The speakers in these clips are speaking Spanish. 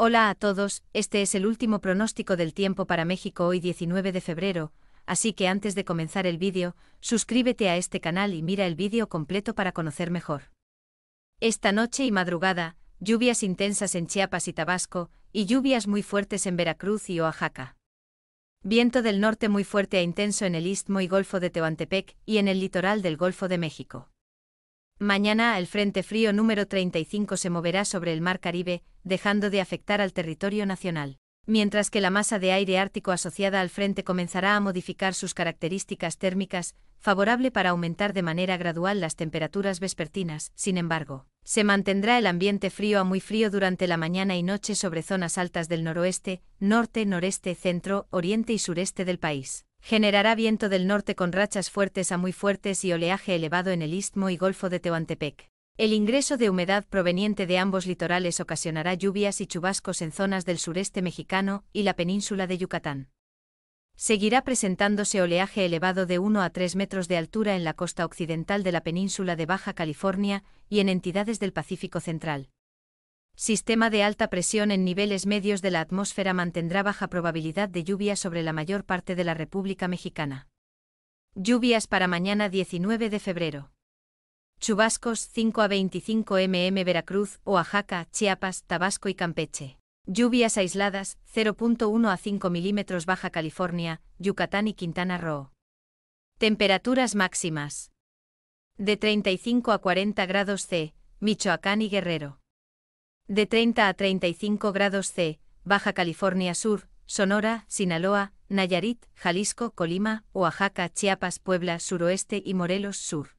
Hola a todos, este es el último pronóstico del tiempo para México hoy 19 de febrero, así que antes de comenzar el vídeo, suscríbete a este canal y mira el vídeo completo para conocer mejor. Esta noche y madrugada, lluvias intensas en Chiapas y Tabasco, y lluvias muy fuertes en Veracruz y Oaxaca. Viento del norte muy fuerte e intenso en el istmo y golfo de Tehuantepec y en el litoral del Golfo de México. Mañana el Frente Frío número 35 se moverá sobre el Mar Caribe, dejando de afectar al territorio nacional, mientras que la masa de aire ártico asociada al frente comenzará a modificar sus características térmicas, favorable para aumentar de manera gradual las temperaturas vespertinas, sin embargo, se mantendrá el ambiente frío a muy frío durante la mañana y noche sobre zonas altas del noroeste, norte, noreste, centro, oriente y sureste del país. Generará viento del norte con rachas fuertes a muy fuertes y oleaje elevado en el istmo y golfo de Tehuantepec. El ingreso de humedad proveniente de ambos litorales ocasionará lluvias y chubascos en zonas del sureste mexicano y la península de Yucatán. Seguirá presentándose oleaje elevado de 1 a 3 metros de altura en la costa occidental de la península de Baja California y en entidades del Pacífico Central. Sistema de alta presión en niveles medios de la atmósfera mantendrá baja probabilidad de lluvia sobre la mayor parte de la República Mexicana. Lluvias para mañana 19 de febrero. Chubascos 5 a 25 mm Veracruz, Oaxaca, Chiapas, Tabasco y Campeche. Lluvias aisladas 0.1 a 5 milímetros Baja California, Yucatán y Quintana Roo. Temperaturas máximas. De 35 a 40 grados C, Michoacán y Guerrero de 30 a 35 grados C, Baja California Sur, Sonora, Sinaloa, Nayarit, Jalisco, Colima, Oaxaca, Chiapas, Puebla, Suroeste y Morelos Sur.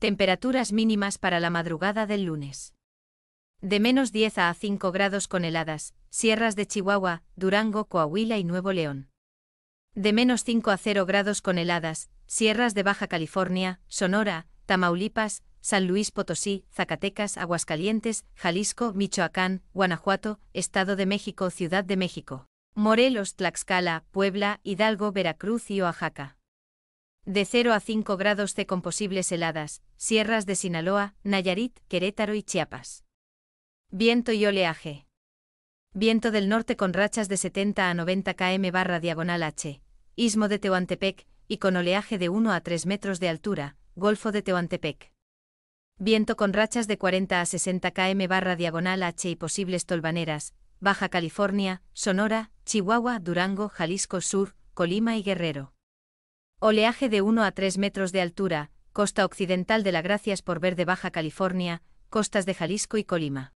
Temperaturas mínimas para la madrugada del lunes. De menos 10 a 5 grados con heladas, sierras de Chihuahua, Durango, Coahuila y Nuevo León. De menos 5 a 0 grados con heladas, sierras de Baja California, Sonora, Tamaulipas, San Luis Potosí, Zacatecas, Aguascalientes, Jalisco, Michoacán, Guanajuato, Estado de México, Ciudad de México, Morelos, Tlaxcala, Puebla, Hidalgo, Veracruz y Oaxaca. De 0 a 5 grados C con posibles heladas, sierras de Sinaloa, Nayarit, Querétaro y Chiapas. Viento y oleaje. Viento del norte con rachas de 70 a 90 km barra diagonal H, istmo de Tehuantepec, y con oleaje de 1 a 3 metros de altura, Golfo de Tehuantepec. Viento con rachas de 40 a 60 km barra diagonal H y posibles tolvaneras, Baja California, Sonora, Chihuahua, Durango, Jalisco Sur, Colima y Guerrero. Oleaje de 1 a 3 metros de altura, costa occidental de la Gracias por Verde Baja California, costas de Jalisco y Colima.